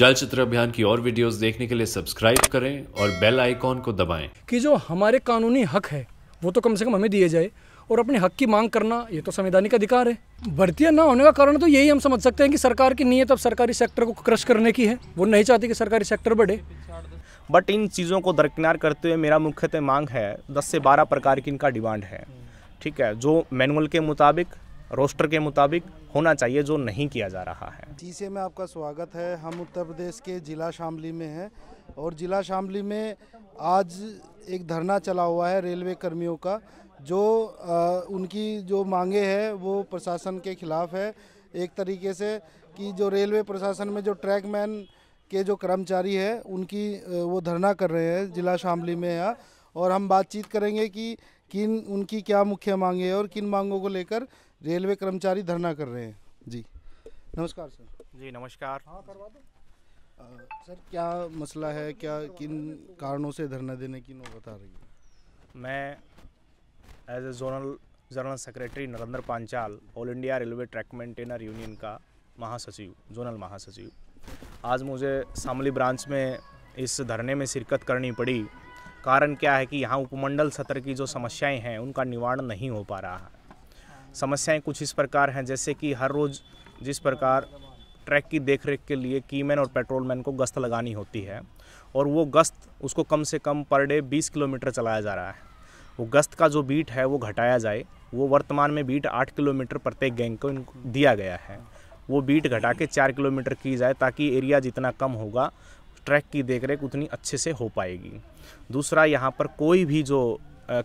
चलचित्र अभियान की और वीडियोस देखने के लिए सब्सक्राइब करें और बेल आइकॉन को दबाएं कि जो हमारे कानूनी हक है वो तो कम से कम हमें दिए जाए और अपने हक की मांग करना ये तो संवैधानिक अधिकार है भर्तियां ना होने का कारण तो यही हम समझ सकते हैं कि सरकार की नीयत अब सरकारी सेक्टर को क्रश करने की है वो नहीं चाहती कि सरकारी सेक्टर बढ़े बट इन चीज़ों को दरकिनार करते हुए मेरा मुख्यतः मांग है दस से बारह प्रकार की इनका डिमांड है ठीक है जो मैनुअल के मुताबिक रोस्टर के मुताबिक होना चाहिए जो नहीं किया जा रहा है जी से में आपका स्वागत है हम उत्तर प्रदेश के जिला शामली में हैं और जिला शामली में आज एक धरना चला हुआ है रेलवे कर्मियों का जो आ, उनकी जो मांगे हैं वो प्रशासन के खिलाफ है एक तरीके से कि जो रेलवे प्रशासन में जो ट्रैकमैन के जो कर्मचारी है उनकी वो धरना कर रहे हैं जिला शामली में यहाँ और हम बातचीत करेंगे कि किन उनकी क्या मुख्य मांगे है और किन मांगों को लेकर रेलवे कर्मचारी धरना कर रहे हैं जी नमस्कार सर जी नमस्कार हाँ करवा दो सर क्या मसला है क्या किन कारणों से धरना देने की नौबत आ रही है मैं as a zonal general secretary Narendra Panchal all India railway track maintainer union का महासचिव जोनल महासचिव आज मुझे शामली ब्रांच में इस धरने में शिरकत करनी पड़ी कारण क्या है कि यहाँ उपमंडल सत्र की जो समस्याएं हैं उनका निवारण नहीं हो पा रहा है समस्याएं कुछ इस प्रकार हैं जैसे कि हर रोज़ जिस प्रकार ट्रैक की देखरेख के लिए कीमैन और पेट्रोलमैन को गश्त लगानी होती है और वो गश्त उसको कम से कम पर डे 20 किलोमीटर चलाया जा रहा है वो गश्त का जो बीट है वो घटाया जाए वो वर्तमान में बीट आठ किलोमीटर प्रत्येक गैंग को दिया गया है वो बीट घटा के चार किलोमीटर की जाए ताकि एरिया जितना कम होगा ट्रैक की देख रेख उतनी अच्छे से हो पाएगी दूसरा यहाँ पर कोई भी जो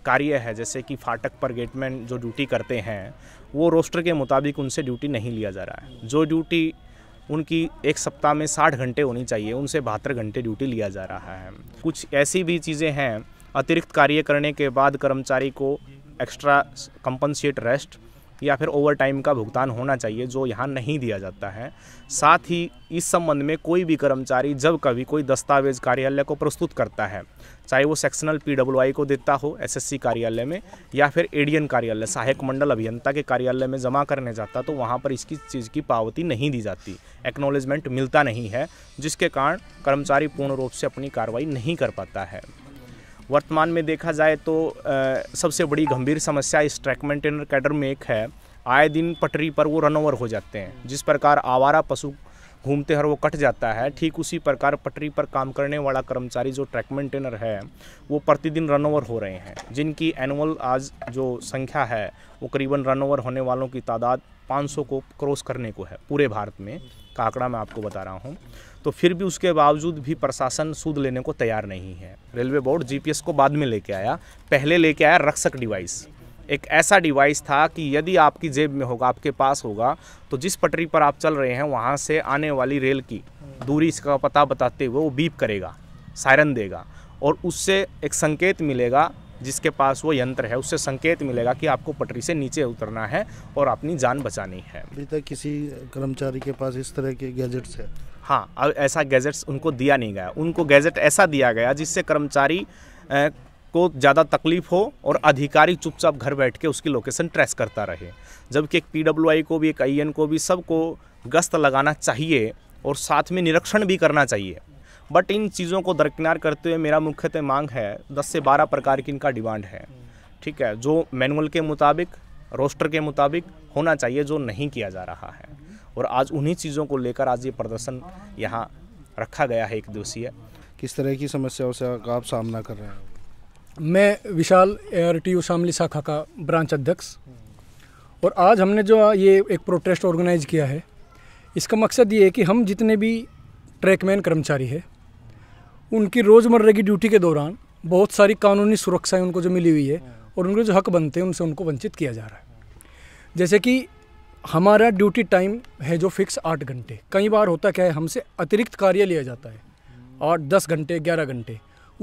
कार्य है जैसे कि फाटक पर गेटमैन जो ड्यूटी करते हैं वो रोस्टर के मुताबिक उनसे ड्यूटी नहीं लिया जा रहा है जो ड्यूटी उनकी एक सप्ताह में साठ घंटे होनी चाहिए उनसे बहत्तर घंटे ड्यूटी लिया जा रहा है कुछ ऐसी भी चीज़ें हैं अतिरिक्त कार्य करने के बाद कर्मचारी को एक्स्ट्रा कंपनसेट रेस्ट या फिर ओवर टाइम का भुगतान होना चाहिए जो यहाँ नहीं दिया जाता है साथ ही इस संबंध में कोई भी कर्मचारी जब कभी कोई दस्तावेज कार्यालय को प्रस्तुत करता है चाहे वो सेक्शनल पीडब्ल्यूआई को देता हो एसएससी कार्यालय में या फिर एडीएन कार्यालय सहायक मंडल अभियंता के कार्यालय में जमा करने जाता तो वहाँ पर इसकी चीज़ की पावती नहीं दी जाती एक्नोलेजमेंट मिलता नहीं है जिसके कारण कर्मचारी पूर्ण रूप से अपनी कार्रवाई नहीं कर पाता है वर्तमान में देखा जाए तो सबसे बड़ी गंभीर समस्या इस ट्रैक मेंटेनर कैडर में एक है आए दिन पटरी पर वो रन ओवर हो जाते हैं जिस प्रकार आवारा पशु घूमते हर वो कट जाता है ठीक उसी प्रकार पटरी पर काम करने वाला कर्मचारी जो ट्रैक मेंटेनर है वो प्रतिदिन रन ओवर हो रहे हैं जिनकी एनुअल आज जो संख्या है वो करीबन रन ओवर होने वालों की तादाद 500 को क्रॉस करने को है पूरे भारत में का आंकड़ा मैं आपको बता रहा हूँ तो फिर भी उसके बावजूद भी प्रशासन सूद लेने को तैयार नहीं है रेलवे बोर्ड जीपीएस को बाद में लेके आया पहले लेके आया रक्षक डिवाइस एक ऐसा डिवाइस था कि यदि आपकी जेब में होगा आपके पास होगा तो जिस पटरी पर आप चल रहे हैं वहाँ से आने वाली रेल की दूरी इसका पता बताते हुए वो बीप करेगा सायरन देगा और उससे एक संकेत मिलेगा जिसके पास वो यंत्र है उससे संकेत मिलेगा कि आपको पटरी से नीचे उतरना है और अपनी जान बचानी है अभी तक किसी कर्मचारी के पास इस तरह के गैजेट्स है हाँ अब ऐसा गैजेट्स उनको दिया नहीं गया उनको गैजेट ऐसा दिया गया जिससे कर्मचारी को ज़्यादा तकलीफ हो और अधिकारी चुपचाप घर बैठ के उसकी लोकेशन ट्रेस करता रहे जबकि एक पी को भी एक आई को भी सबको गश्त लगाना चाहिए और साथ में निरीक्षण भी करना चाहिए बट इन चीज़ों को दरकिनार करते हुए मेरा मुख्यतः मांग है दस से बारह प्रकार की इनका डिमांड है ठीक है जो मैनुअल के मुताबिक रोस्टर के मुताबिक होना चाहिए जो नहीं किया जा रहा है और आज उन्हीं चीज़ों को लेकर आज ये प्रदर्शन यहाँ रखा गया है एक दिवसीय किस तरह की समस्याओं से आप सामना कर रहे हैं मैं विशाल आर टी शामली शाखा का ब्रांच अध्यक्ष और आज हमने जो ये एक प्रोटेस्ट ऑर्गेनाइज किया है इसका मकसद ये है कि हम जितने भी ट्रैकमैन कर्मचारी है उनकी रोज़मर्रा की ड्यूटी के दौरान बहुत सारी कानूनी सुरक्षाएं उनको जो मिली हुई है और उनके जो हक बनते हैं उनसे उनको वंचित किया जा रहा है जैसे कि हमारा ड्यूटी टाइम है जो फिक्स आठ घंटे कई बार होता क्या है हमसे अतिरिक्त कार्य लिया जाता है आठ दस घंटे ग्यारह घंटे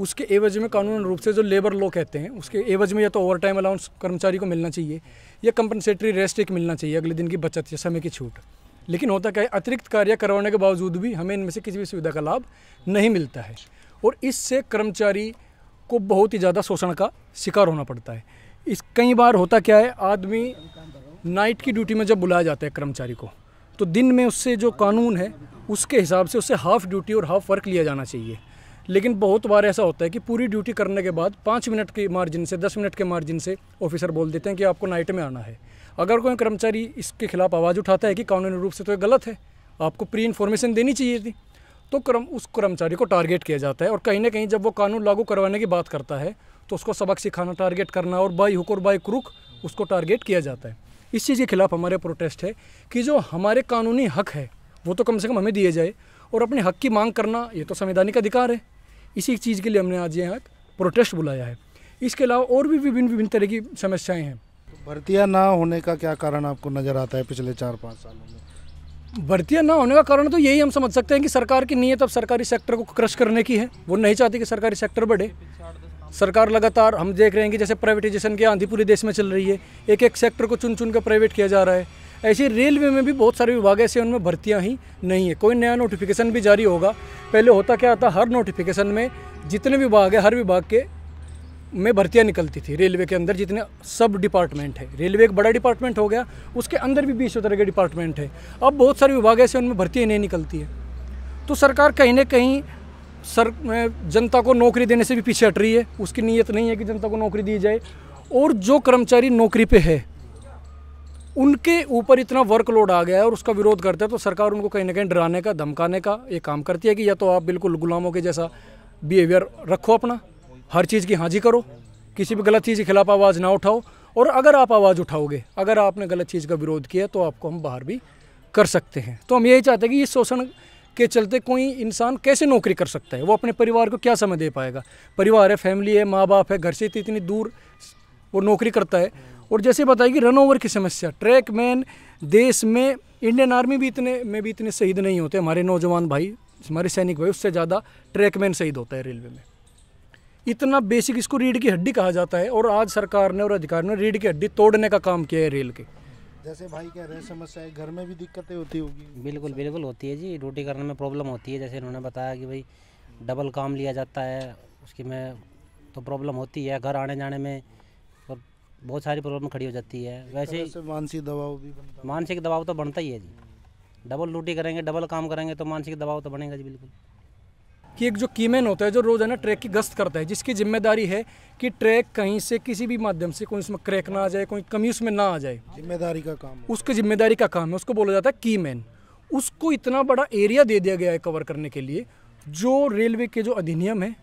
उसके एवज में कानून रूप से जो लेबर लॉ कहते हैं उसके एवज में या तो ओवर टाइम अलाउंस कर्मचारी को मिलना चाहिए या कंपनसेटरी रेस्ट एक मिलना चाहिए अगले दिन की बचत या समय की छूट लेकिन होता क्या है अतिरिक्त कार्य करवाने के बावजूद भी हमें इनमें से किसी भी सुविधा का लाभ नहीं मिलता है और इससे कर्मचारी को बहुत ही ज़्यादा शोषण का शिकार होना पड़ता है इस कई बार होता क्या है आदमी नाइट की ड्यूटी में जब बुलाया जाता है कर्मचारी को तो दिन में उससे जो कानून है उसके हिसाब से उससे हाफ़ ड्यूटी और हाफ़ वर्क लिया जाना चाहिए लेकिन बहुत बार ऐसा होता है कि पूरी ड्यूटी करने के बाद पाँच मिनट के मार्जिन से दस मिनट के मार्जिन से ऑफिसर बोल देते हैं कि आपको नाइट में आना है अगर कोई कर्मचारी इसके खिलाफ आवाज़ उठाता है कि कानूनी रूप से तो ये गलत है आपको प्री इन्फॉर्मेशन देनी चाहिए थी तो कर्म उस कर्मचारी को टारगेट किया जाता है और कहीं ना कहीं जब वो कानून लागू करवाने की बात करता है तो उसको सबक सिखाना टारगेट करना और बाई हुक और बाई क्रुक उसको टारगेट किया जाता है इस चीज़ के खिलाफ हमारे प्रोटेस्ट है कि जो हमारे कानूनी हक है वो तो कम से कम हमें दिए जाए और अपने हक की मांग करना ये तो संवैधानिक अधिकार है इसी चीज़ के लिए हमने आज यहाँ प्रोटेस्ट बुलाया है इसके अलावा और भी विभिन्न विभिन्न तरह की समस्याएँ हैं भर्तियाँ ना होने का क्या कारण आपको नज़र आता है पिछले चार पाँच सालों में भर्तियाँ ना होने का कारण तो यही हम समझ सकते हैं कि सरकार की नीयत अब सरकारी सेक्टर को क्रश करने की है वो नहीं चाहती कि सरकारी सेक्टर बढ़े सरकार लगातार हम देख रहे हैं कि जैसे प्राइवेटाइजेशन की आंधी पूरे देश में चल रही है एक एक सेक्टर को चुन चुन कर प्राइवेट किया जा रहा है ऐसे रेलवे में भी बहुत सारे विभाग ऐसे उनमें भर्तियाँ ही नहीं है कोई नया नोटिफिकेशन भी जारी होगा पहले होता क्या था हर नोटिफिकेशन में जितने विभाग है हर विभाग के में भर्तियाँ निकलती थी रेलवे के अंदर जितने सब डिपार्टमेंट है रेलवे एक बड़ा डिपार्टमेंट हो गया उसके अंदर भी बीस तरह के डिपार्टमेंट है अब बहुत सारे विभाग ऐसे उनमें भर्तियाँ नहीं निकलती है तो सरकार कहीं ना कहीं सर जनता को नौकरी देने से भी पीछे हट रही है उसकी नीयत नहीं है कि जनता को नौकरी दी जाए और जो कर्मचारी नौकरी पे है उनके ऊपर इतना वर्कलोड आ गया है और उसका विरोध करते हैं तो सरकार उनको कहीं ना कहीं डराने का धमकाने का ये काम करती है कि या तो आप बिल्कुल गुलामों के जैसा बिहेवियर रखो अपना हर चीज़ की हाजी करो किसी भी गलत चीज़ के खिलाफ आवाज़ ना उठाओ और अगर आप आवाज़ उठाओगे अगर आपने गलत चीज़ का विरोध किया तो आपको हम बाहर भी कर सकते हैं तो हम यही चाहते हैं कि इस शोषण के चलते कोई इंसान कैसे नौकरी कर सकता है वो अपने परिवार को क्या समय दे पाएगा परिवार है फैमिली है माँ बाप है घर से इतनी दूर वो नौकरी करता है और जैसे बताएगी रन ओवर की समस्या ट्रैक मैन देश में इंडियन आर्मी भी इतने में भी इतने शहीद नहीं होते हमारे नौजवान भाई हमारे सैनिक भाई उससे ज़्यादा ट्रैक मैन शहीद होता है रेलवे में इतना बेसिक इसको रीढ़ की हड्डी कहा जाता है और आज सरकार ने और अधिकारियों ने रीढ़ की हड्डी तोड़ने का काम किया है रेल के जैसे भाई कह रहे समस्या है घर में भी दिक्कतें होती होगी बिल्कुल बिल्कुल होती है जी रोटी करने में प्रॉब्लम होती है जैसे इन्होंने बताया कि भाई डबल काम लिया जाता है उसकी में तो प्रॉब्लम होती है घर आने जाने में बहुत सारी प्रॉब्लम खड़ी हो जाती है वैसे ही मानसिक दबाव भी बनता मानसिक दबाव तो बनता ही है जी डबल ड्यूटी करेंगे डबल काम करेंगे तो मानसिक दबाव तो बनेगा जी बिल्कुल कि एक जो कीमैन होता है जो रोज़ाना ट्रैक की गश्त करता है जिसकी जिम्मेदारी है कि ट्रैक कहीं से किसी भी माध्यम से कोई उसमें क्रैक ना आ जाए कोई कमी उसमें ना आ जाए जिम्मेदारी का काम उसकी जिम्मेदारी का काम है उसको बोला जाता है कीमैन उसको इतना बड़ा एरिया दे दिया गया है कवर करने के लिए जो रेलवे के जो अधिनियम है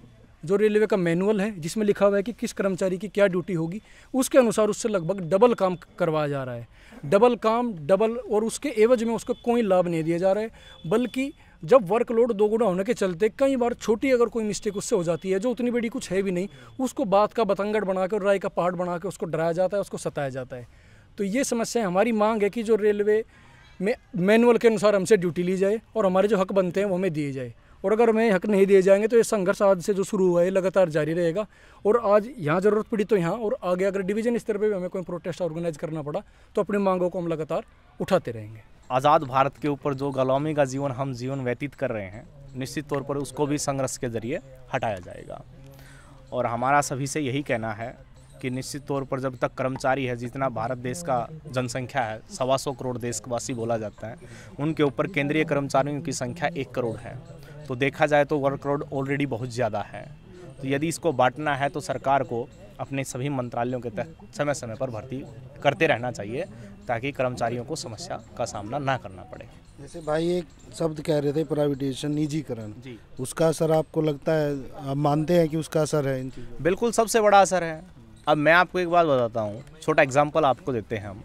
जो रेलवे का मैनुअल है जिसमें लिखा हुआ है कि किस कर्मचारी की क्या ड्यूटी होगी उसके अनुसार उससे लगभग डबल काम करवाया जा रहा है डबल काम डबल और उसके एवज में उसको कोई लाभ नहीं दिया जा रहा है बल्कि जब वर्कलोड दोगुना होने के चलते कई बार छोटी अगर कोई मिस्टेक उससे हो जाती है जो उतनी बड़ी कुछ है भी नहीं उसको बात का बतंगड़ बना कर और राय का पहाड़ बना के उसको डराया जाता है उसको सताया जाता है तो ये समस्या हमारी मांग है कि जो रेलवे में मैनुअल के अनुसार हमसे ड्यूटी ली जाए और हमारे जो हक बनते हैं वो हमें दिए जाए और अगर हमें हक नहीं दिए जाएंगे तो ये संघर्ष आज से जो शुरू हुआ है लगातार जारी रहेगा और आज यहाँ ज़रूरत पड़ी तो यहाँ और आगे अगर डिवीजन स्तर पर भी हमें कोई प्रोटेस्ट ऑर्गेनाइज करना पड़ा तो अपनी मांगों को हम लगातार उठाते रहेंगे आज़ाद भारत के ऊपर जो गुलामी का जीवन हम जीवन व्यतीत कर रहे हैं निश्चित तौर पर उसको भी संघर्ष के ज़रिए हटाया जाएगा और हमारा सभी से यही कहना है कि निश्चित तौर पर जब तक कर्मचारी है जितना भारत देश का जनसंख्या है सवा सौ करोड़ देशवासी बोला जाता है उनके ऊपर केंद्रीय कर्मचारियों की संख्या एक करोड़ है तो देखा जाए तो वर्कलोड ऑलरेडी बहुत ज़्यादा है तो यदि इसको बांटना है तो सरकार को अपने सभी मंत्रालयों के तहत समय समय पर भर्ती करते रहना चाहिए ताकि कर्मचारियों को समस्या का सामना ना करना पड़े जैसे भाई एक शब्द कह रहे थे प्राइवेटेशन निजीकरण जी उसका असर आपको लगता है आप मानते हैं कि उसका असर है इन बिल्कुल सबसे बड़ा असर है अब मैं आपको एक बात बताता हूँ छोटा एग्जाम्पल आपको देते हैं हम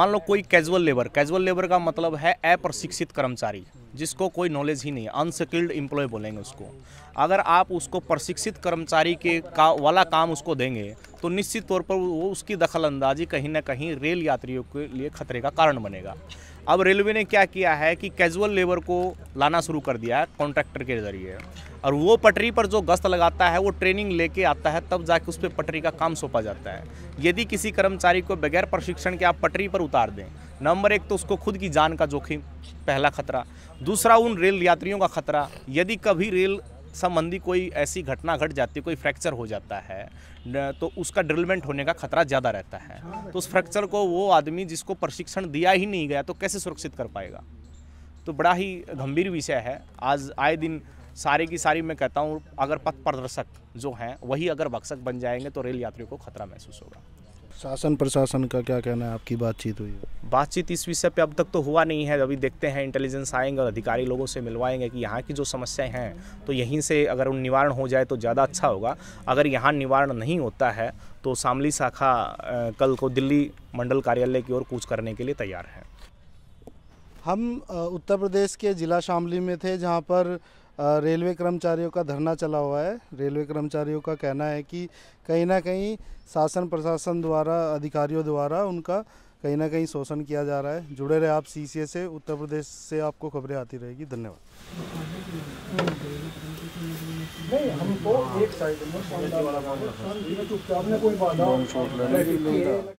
मान लो कोई कैजुअल लेबर कैजुअल लेबर का मतलब है अप्रशिक्षित कर्मचारी जिसको कोई नॉलेज ही नहीं है अनस्किल्ड एम्प्लॉय बोलेंगे उसको अगर आप उसको प्रशिक्षित कर्मचारी के का वाला काम उसको देंगे तो निश्चित तौर पर वो उसकी दखल अंदाजी कहीं ना कहीं रेल यात्रियों के लिए खतरे का कारण बनेगा अब रेलवे ने क्या किया है कि कैजुअल लेबर को लाना शुरू कर दिया है कॉन्ट्रैक्टर के ज़रिए और वो पटरी पर जो गश्त लगाता है वो ट्रेनिंग लेके आता है तब जाके उस पर पटरी का काम सौंपा जाता है यदि किसी कर्मचारी को बगैर प्रशिक्षण के आप पटरी पर उतार दें नंबर एक तो उसको खुद की जान का जोखिम पहला खतरा दूसरा उन रेल यात्रियों का खतरा यदि कभी रेल संबंधी कोई ऐसी घटना घट जाती है कोई फ्रैक्चर हो जाता है तो उसका ड्रिलमेंट होने का खतरा ज़्यादा रहता है तो उस फ्रैक्चर को वो आदमी जिसको प्रशिक्षण दिया ही नहीं गया तो कैसे सुरक्षित कर पाएगा तो बड़ा ही गंभीर विषय है आज आए दिन सारे की सारी मैं कहता हूँ अगर पथ प्रदर्शक जो हैं वही अगर भक्षक बन जाएंगे तो रेल यात्रियों को खतरा महसूस होगा शासन प्रशासन का क्या कहना है आपकी बातचीत हुई बातचीत इस विषय पे अब तक तो हुआ नहीं है अभी देखते हैं इंटेलिजेंस आएंगे और अधिकारी लोगों से मिलवाएंगे कि यहाँ की जो समस्याएं हैं तो यहीं से अगर उन निवारण हो जाए तो ज़्यादा अच्छा होगा अगर यहाँ निवारण नहीं होता है तो शामली शाखा कल को दिल्ली मंडल कार्यालय की ओर कूच करने के लिए तैयार है हम उत्तर प्रदेश के ज़िला शामली में थे जहाँ पर रेलवे कर्मचारियों का धरना चला हुआ है रेलवे कर्मचारियों का कहना है कि कहीं ना कहीं शासन प्रशासन द्वारा अधिकारियों द्वारा उनका कहीं ना कहीं शोषण किया जा रहा है जुड़े रहे आप सी से उत्तर प्रदेश से आपको खबरें आती रहेगी धन्यवाद तो